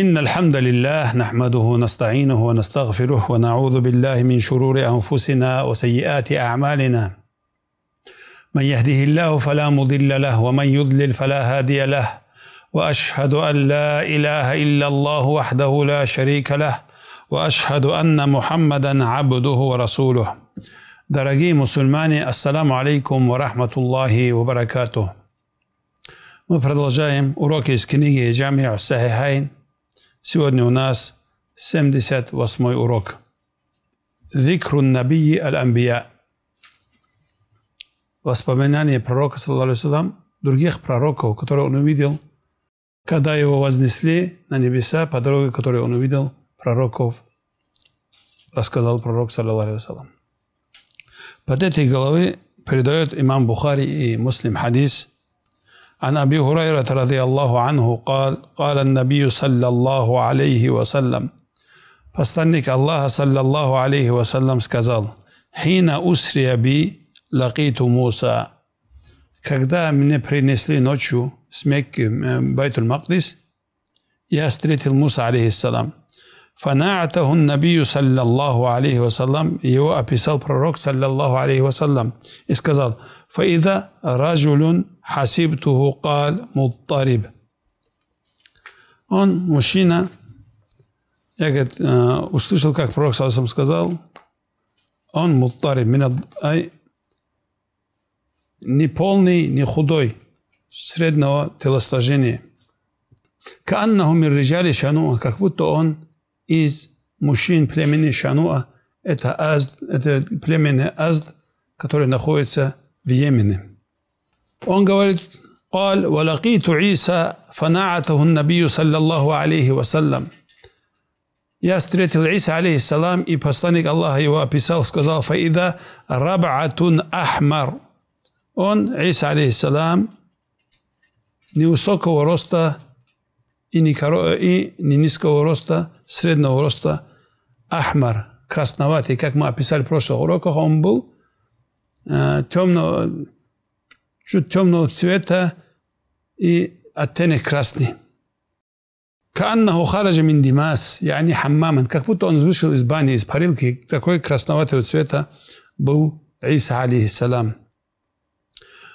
إن الحمد لله نحمده نستعينه ونستغفره ونعوذ بالله من شرور أنفسنا وسيئات أعمالنا من يهده الله فلا مضل له ومن يضلل فلا هادي له وأشهد أن لا إله إلا الله وحده لا شريك له وأشهد أن محمدا عبده ورسوله درجي مسلماني السلام عليكم ورحمة الله وبركاته مفرد الجائم уроки из جامع الصحيحين Сегодня у нас 78 урок. Зикрун Набии Аль-Амбия. воспоминания пророка, саллаху других пророков, которые он увидел, когда его вознесли на небеса по дороге, которую он увидел, пророков, рассказал пророк, саллаху Под этой головы передает имам Бухари и муслим хадис – عن ابي هريره رضي الله عنه قال قال النبي صلى الله عليه وسلم فاستنك الله صلى الله عليه وسلم сказал حين أسري بي لقيت موسى когда мне принесли ночью с Мекки в э, Байтул-Мақдис, я встретил Муса, алейхиссалам. فنعته النبي саллаллаху алейхи вассалам, его описал пророк, саллаллаху алейхи вассалам, и сказал, فإذا رجل حسبته قال مضطرب. Он, мужчина, я говорит, услышал, как пророк Саусам сказал, он муттариб, меня, ай, не полный, не худой, среднего телосложения. Кааннаху мир как будто он из мужчин племени Шануа, это, Азд, это племя Азд, которое находится в Йемене. Он говорит, قال ولقيت عيسى فنعته النبي صلى الله عليه وسلم Я встретил Иса, алейхиссалам, и посланник Аллаха его описал, сказал, «Фаида рабатун ахмар». Он, Иса, алейхиссалам, невысокого роста и, никоро, и ни низкого роста, среднего роста, ахмар, красноватый, как мы описали в прошлых уроках, он был э, темного, чуть темного цвета и оттенок красный. Канна хухараджа мин димас, я не хаммаман, как будто он вышел из бани, из парилки, такой красноватого цвета был Иса алейхиссалам.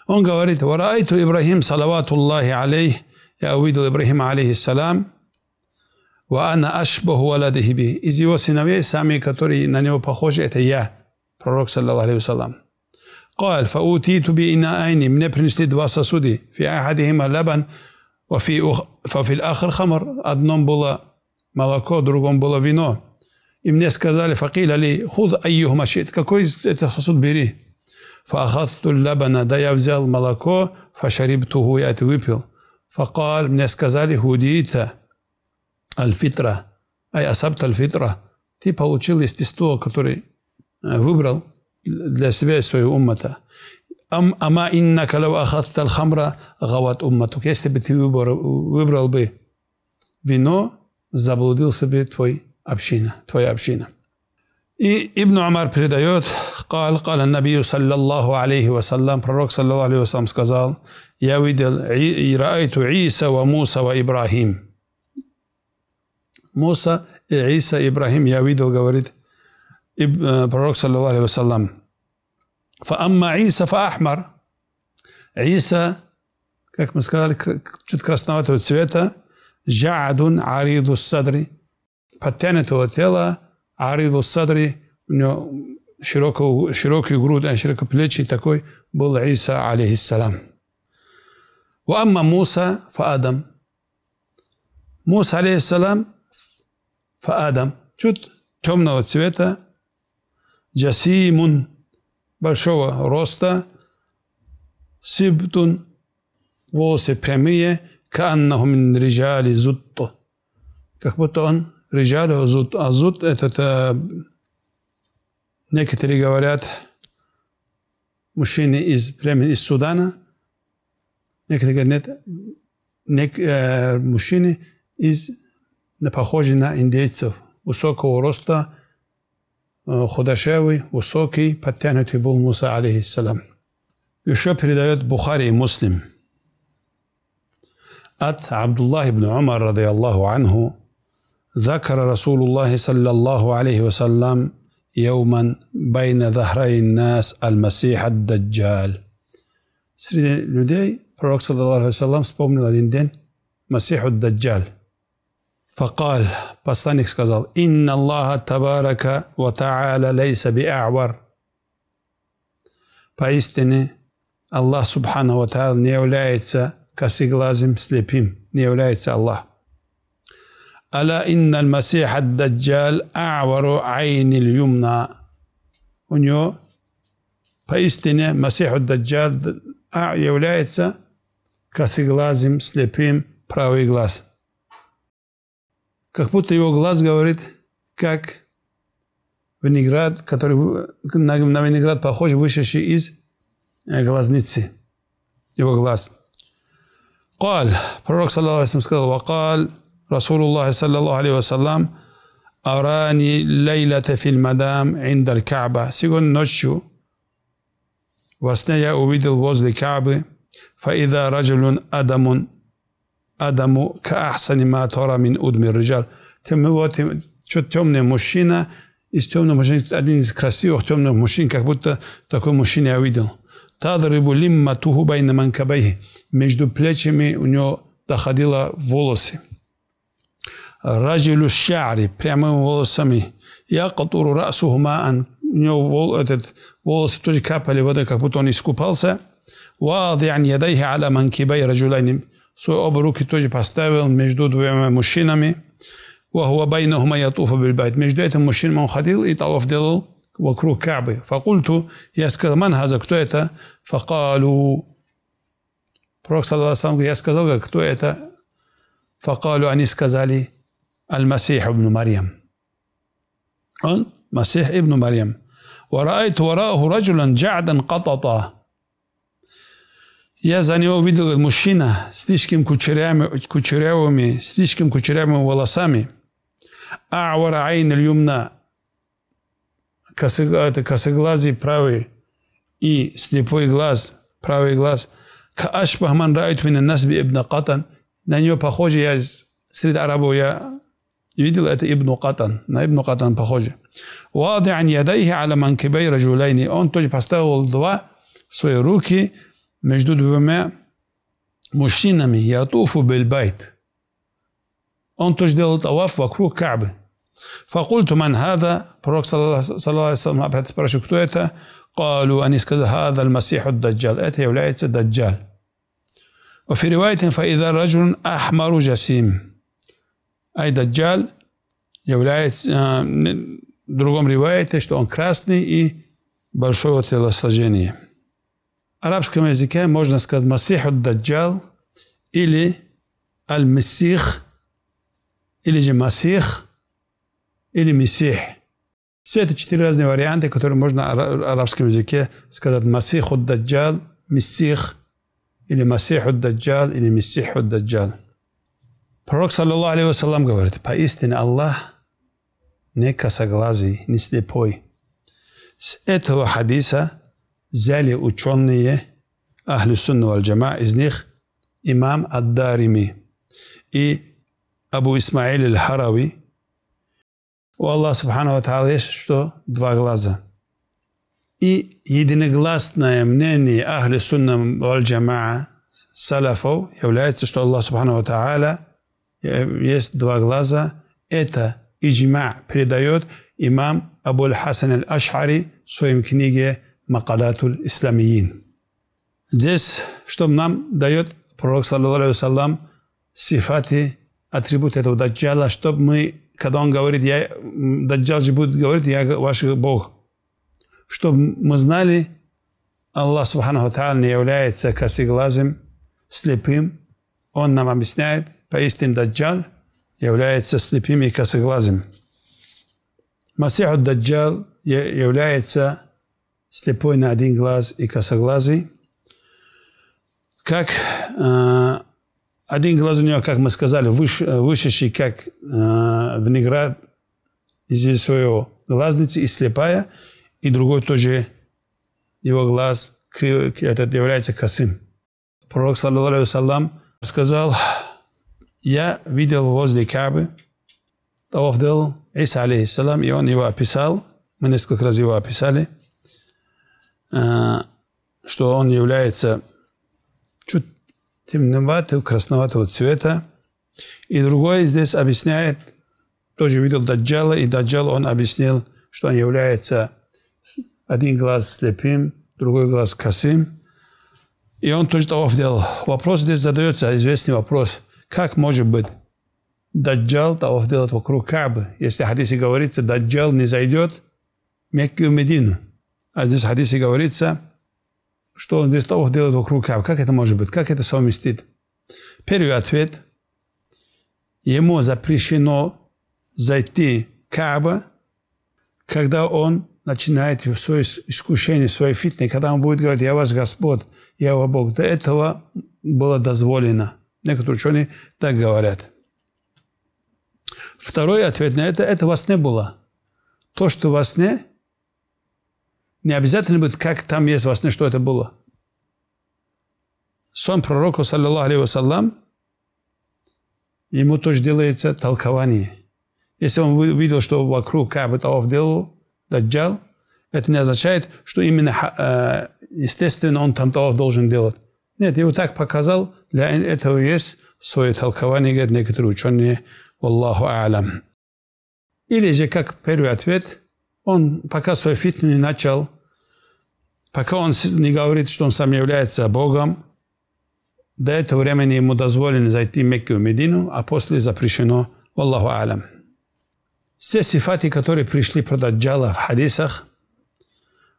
Он говорит, «Вараайту Ибрахим, салаватуллахи алейх, يأويد إبراهيم عليه السلام وأنا أشبه ولده به إذ هو سنوية سامي كتوري ننيو بخوش إتياه пророк صلى الله عليه وسلم قال فأوتيت بإنا أيني من برنشتي دواسة سودي في أحدهما لبن وفي أخ... ففي الآخر خمر أدنون بولا молоко, другом было вино. И мне сказали, факил али, худ айюху машит, какой из этих сосуд бери. Фахат туллабана, да я взял молоко, فقال мне сказали худита аль-фитра, ай асабт аль-фитра, ты получил естество, который выбрал для себя и своего уммата. Ам, ама инна калав ахатта аль-хамра гават умматук. Если бы ты выбрал, выбрал бы вино, заблудился бы твой община, твоя община. ابن Umar predает, قال, قال النبي صلى الله عليه وسلم, пророк صلى الله عليه وسلم сказал, я видел, رأيت عيسى وموسى وإبراهيم. Муса и Иса, Ибрахим, я видел, говорит пророк, саллаху алейхи вассалам. Фаамма Иса фаахмар. Иса, как мы сказали, чуть красноватого цвета, жаадун аридус садри, подтянутого тела, عريض الصدر широкого, широкий грудь, широкоплечий такой был Иса, алейхиссалам. Уамма Муса фаадам. Муса, алейхиссалам, фаадам. Чуть темного цвета, джасимун, большого роста, сибтун, волосы прямые, каннахум риджали зутто. Как будто он Риджалю азут. Азут – это, э, некоторые говорят, мужчины из племени из Судана, некоторые говорят, нет, нек, э, мужчины из, похожие на индейцев, высокого роста, э, худощавый, высокий, подтянутый был Муса, алейхиссалам. Еще передает Бухари Муслим – от Абдуллах ибн Умар, радиаллаху анху, ذكر رسول الله صلى الله عليه وسلم يوما بين ظهري الناس المسيح الدجال سيدي لدي صلى الله عليه وسلم вспомнил один день مسيح الدجال فقال بسطانيك сказал إن الله تبارك وتعالى ليس بأعور поистине Аллах Субхану Ва не является косиглазым, слепим, не является Аллах. ألا إن المسيح الدجال أعور عين اليمنى ونيو فإستنى مسيح الدجال является косоглазым, слепым правый глаз. Как будто его глаз говорит, как виноград, который на, на виноград похож, вышедший из глазницы. Его глаз. قال пророк, саллаху алейхи сказал, وقال رسول الله صلى الله عليه وسلم أراني الليلة في المدام عند الكعبة سيقول نشو وسنيا أريد الوزل الكعبة فإذا رجل أدم أدم كأحسن ما ترى من أدم الرجال что темный мужчина, из темного мужчины, один из красивых темных мужчин, как будто такой мужчина я видел. Тадрибу лимма туху байна манкабайхи. Между плечами у него доходило волосы. رجل الشعر прямо волосами я قطور رأسه ماء него этот волосы тоже капали водой как будто он واضع يديه على منكبي رجلين سو оба توجي باستايل поставил между двумя وهو بينهما يطوف بالبيت между этим мужчинами خديل ходил دل وكرو делал كعبة فقلت يا سكر من هذا كتويتا فقالوا بروك صلى الله عليه وسلم يا سكر كتو فقالوا أني سكزالي المسيح ابن مريم مسيح ابن مريم ورأيت وراءه رجلا جعدا قططا يا يزني وفيدو المشينة ستيشكم كوتشريامي كوتشريامي ستيشكم كوتشريامي ولصامي أعور عين اليمنى كسغلازي براوي إي سليبوي غلاز براوي غلاز كأشبه من رأيت من الناس بابن قطن نانيو باخوجي يا سريد عربو يا Видел это Ибн Катан, на Ибн Катан похоже. Вадиан ядайхи аля манкибей раджулайни. Он тоже поставил два свои руки между двумя мужчинами. Ятуфу бельбайт. Он тоже делал таваф вокруг Каабы. فقلت من هذا пророк صلى الله عليه وسلم опять спрашивает, кто это? قالوا أن сказали, هذا المسيح الدجال. Это является Дajjal. وفي رواية فإذا رجل أحمر جسيم. Ай-Даджаль является, в а, другом ревайте, что он красный и большого телосложения. В арабском языке можно сказать Масиху Даджал или аль Мессих или же Масих, или Месих. Все это четыре разные варианты, которые можно в арабском языке сказать Масиху Даджал, Мессих или Масиху Даджал, или Месиху Даджал. Пророк, саллаллаху алейхи вассалам, говорит, поистине Аллах не косоглазый, не слепой. С этого хадиса взяли ученые Ахли Сунну Аль-Джама, из них имам Ад-Дарими и Абу Исмаиль Аль-Харави. У Аллаха Субхану Ва есть что? Два глаза. И единогласное мнение Ахли Сунна Аль-Джамаа салафов является, что Аллах Субхану Ва Э, есть два глаза. Это иджма передает имам Абуль Хасан аль-Аш'ари в своем книге «Макалатуль Исламиин». Здесь, что нам дает пророк, саллаху алейкум, сифаты, атрибуты этого даджала, чтобы мы, когда он говорит, я, даджал же будет говорить, я ваш Бог, чтобы мы знали, Аллах, Субхану Та'ala, не является косоглазым, слепым, он нам объясняет, поистине Даджаль является слепым и косоглазым. Масиху Даджал является слепой на один глаз и косоглазый. Как э, один глаз у него, как мы сказали, выш, вышедший как э, внеград из своего глазницы и слепая, и другой тоже его глаз этот является косым. Пророк, саллаллаху алейхи сказал, я видел возле Кабы, Таваф делал Иса, алейхиссалам, и он его описал, мы несколько раз его описали, э, что он является чуть темноватого, красноватого цвета. И другой здесь объясняет, тоже видел Даджала, и Даджал он объяснил, что он является один глаз слепым, другой глаз косым. И он тоже таваф делал. Вопрос здесь задается, известный вопрос. Как может быть Даджал таваф делает вокруг Кабы? Если в хадисе говорится, Даджал не зайдет в и Медину. А здесь в хадисе говорится, что он здесь таваф делает вокруг Кабы. Как это может быть? Как это совместит? Первый ответ. Ему запрещено зайти каба, когда он начинает свое искушение, свое фитны, когда он будет говорить, я вас Господь, я вас Бог, до этого было дозволено. Некоторые ученые так говорят. Второй ответ на это – это во сне было. То, что во сне, не обязательно будет, как там есть во сне, что это было. Сон пророку, саллиллаху алейхи вассалам, ему тоже делается толкование. Если он видел, что вокруг Кабы Тауф делал, Даджал, это не означает, что именно э, естественно он там таваф должен делать. Нет, его так показал, для этого есть свое толкование, говорят некоторые ученые, Аллаху Алям. Или же, как первый ответ, он пока свой фитн не начал, пока он не говорит, что он сам является Богом, до этого времени ему дозволено зайти в Мекку и Медину, а после запрещено, Аллаху Алям все сифаты, которые пришли про Даджала в хадисах,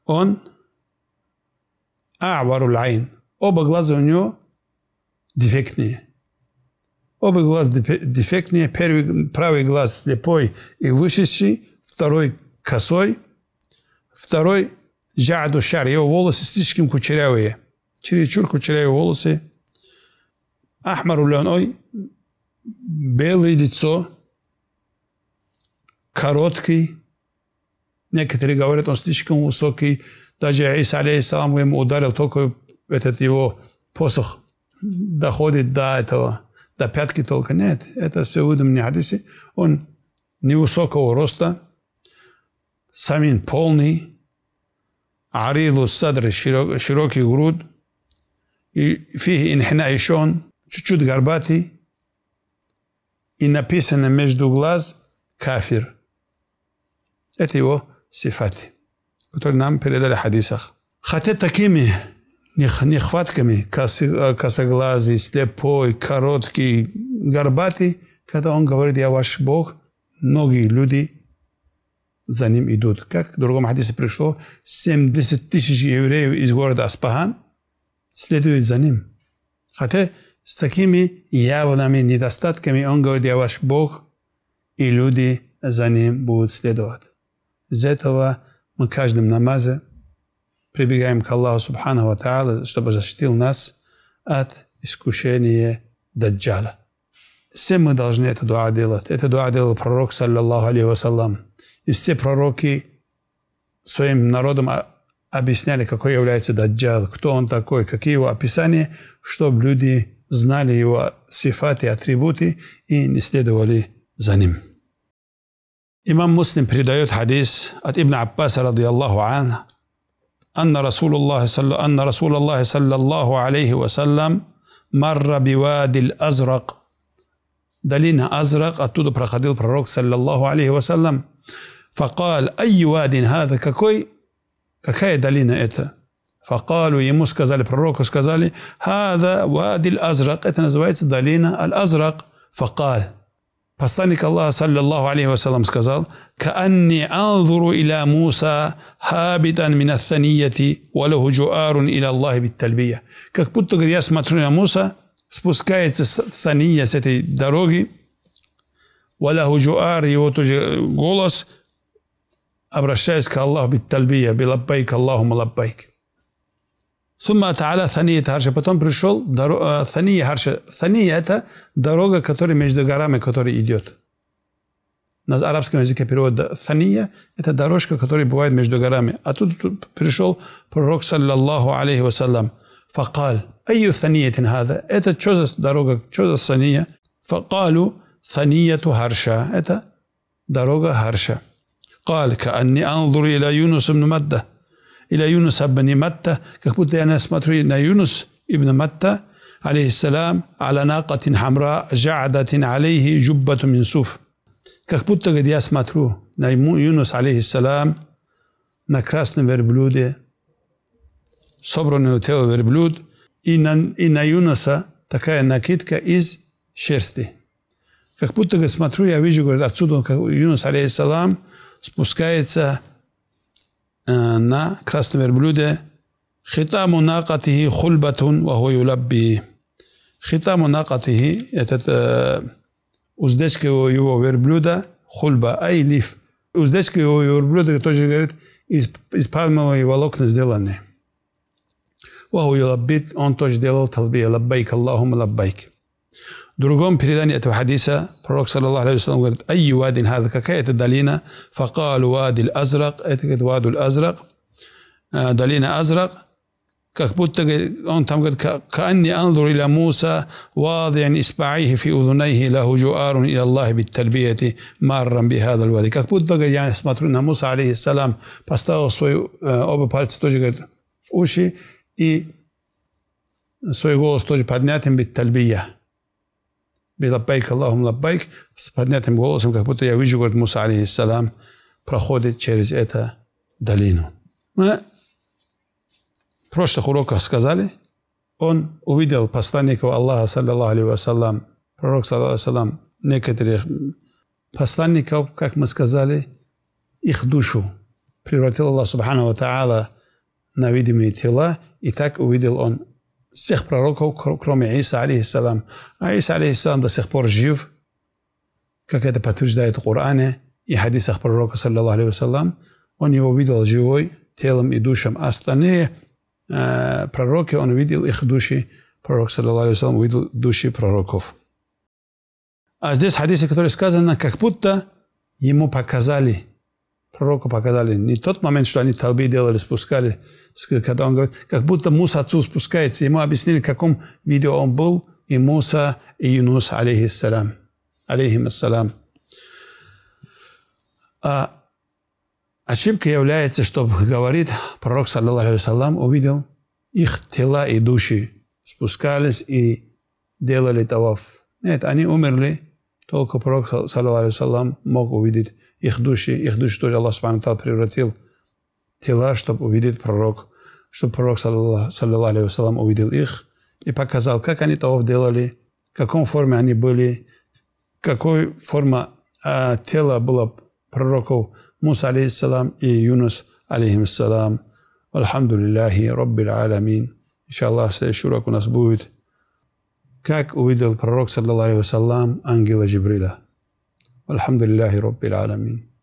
он аварулайн. Оба глаза у него дефектные. Оба глаза дефектные. Первый, правый глаз слепой и вышедший, второй косой, второй жаду шар. Его волосы слишком кучерявые. Чересчур кучерявые волосы. Ахмарулен, ой, белое лицо – короткий. Некоторые говорят, он слишком высокий. Даже Иса, алейхиссалам, ему ударил только этот его посох. Доходит до этого, до пятки только. Нет, это все выдуманные хадисы. Он невысокого роста, самин полный, арилу садр, широкий грудь, и фихи инхина еще он чуть-чуть горбатый, и написано между глаз кафир. Это его сифаты, которые нам передали в хадисах. Хотя такими нехватками, косоглазый, слепой, короткий, горбатый, когда он говорит, я ваш Бог, многие люди за ним идут. Как в другом хадисе пришло, 70 тысяч евреев из города Аспахан следуют за ним. Хотя с такими явными недостатками он говорит, я ваш Бог, и люди за ним будут следовать. Из-за этого мы каждым намазе прибегаем к Аллаху Субхану Ва чтобы защитил нас от искушения Даджала. Все мы должны это дуа делать. Это дуа делал пророк, саллиллаху алейхи вассалам. И все пророки своим народам а, объясняли, какой является Даджал, кто он такой, какие его описания, чтобы люди знали его сифаты, атрибуты и не следовали за ним. إمام مسلم بريدايوت حديث أت ابن عباس رضي الله عنه أن رسول الله صلى أن رسول الله صلى الله عليه وسلم مر بوادي الأزرق دلينا أزرق أتودو برخديل بروك صلى الله عليه وسلم فقال أي واد هذا ككوي ككاي دلينا إتا فقالوا يموس كزال بروك كزالي هذا وادي الأزرق إتنا زويت دلينا الأزرق فقال Посланник Аллаха, саллиллаху алейхи вассалам, сказал, «Каанни анзуру иля Муса хабитан мина санияти, валаху джуарун иля Аллахи биттальбия». Как будто говорит, я смотрю на Муса, спускается с сания с этой дороги, валаху джуар, его тот же голос, обращаясь к Аллаху биттальбия, билаббайк Аллахума лаббайк. ثم تعالى ثانية هرشة بطن برشول درو... ثانية هرشة ثانية هتا دروغة كتوري مجد غرامة كتوري إيديوت ناز عربسك مزيكا بيروه ثانية هتا دروشكا كتوري بوايد مجد غرامة أتو برشول بروك صلى الله عليه وسلم فقال أي ثانية هذا هتا تشوز دروغة تشوز ثانية فقالوا ثانية هرشة هتا دروغة هرشة قال كأني أنظر إلى يونس بن مده إلى يونس بن متى kako puta ja nasmatruju na Yunus ibn Matta عليه السلام على ناقة حمراء جعدة عليه جبة من سوف как будто говорит, я смотрю на Юнус, алейхиссалам, на красном верблюде, собранное тело верблюд, и на, и на Юноса такая накидка из шерсти. Как будто, говорит, смотрю, я вижу, говорит, отсюда как Юнус, алейхиссалам, спускается أن krasne verblude ختام ناقته خلبة وهو يلبي ختام ناقته уздечка его верблюда хульба айлиф. Уздечка его верблюда тоже говорит из, из пальмовой волокна сделаны. Ваху وهو يلبيت тоже делал تلبية لبيك اللهم لبيك درغون بريدان يأتوا حديثة بروك صلى الله عليه وسلم قالت أي واد هذا كاية دلينا فقال وادي الأزرق أتكت واد الأزرق دلينا أزرق كبوت كأني أنظر إلى موسى واضعا إصبعيه في أذنيه له جؤار إلى الله بالتلبية مارا بهذا الوادي كبوت بقى يعني سمعتنا موسى عليه السلام باستغى سوي أبو بالتس توجد أوشي إي سوي غوص توجد بالتلبية билаббайк Аллахум лаббайк, с поднятым голосом, как будто я вижу, говорит Муса, алейхиссалам, проходит через эту долину. Мы в прошлых уроках сказали, он увидел посланников Аллаха, саллиллаху алейхи пророк, саллиллаху алейхи вассалам, некоторых посланников, как мы сказали, их душу превратил Аллах, субхану ва та'ала, на видимые тела, и так увидел он всех пророков, кроме Иса, алейхиссалам. А Иса, алейхиссалам, до сих пор жив, как это подтверждает в Коране и хадисах пророка, саллаллаху алейхиссалам. Он его видел живой, телом и душем. А остальные э, пророки, он видел их души. Пророк, саллаллаху алейхиссалам, увидел души пророков. А здесь хадисе, который сказано, как будто ему показали, пророку показали не тот момент, что они толбы делали, спускали, когда он говорит, как будто Муса отцу спускается. Ему объяснили, в каком виде он был, и Муса, и Юнус, алейхиссалям. Алейхиссалям. А ошибка является, что говорит пророк, саллаллаху алейхи увидел их тела и души спускались и делали таваф. Нет, они умерли, только пророк, саллаллаху алейхи мог увидеть их души. Их души тоже Аллах, превратил тела, чтобы увидеть пророк, чтобы пророк, саллиллаху алейхи увидел их и показал, как они того делали, в каком форме они были, какой форма а, тела была пророков Муса, алейхиссалам, и Юнус, алейхиссалам. Алхамду лиллахи, Раббил аламин. Иншаллах, следующий урок у нас будет как увидел пророк, саллаллаху алейхи ангела Джибриля. Алхамду лиллахи, Раббил аламин.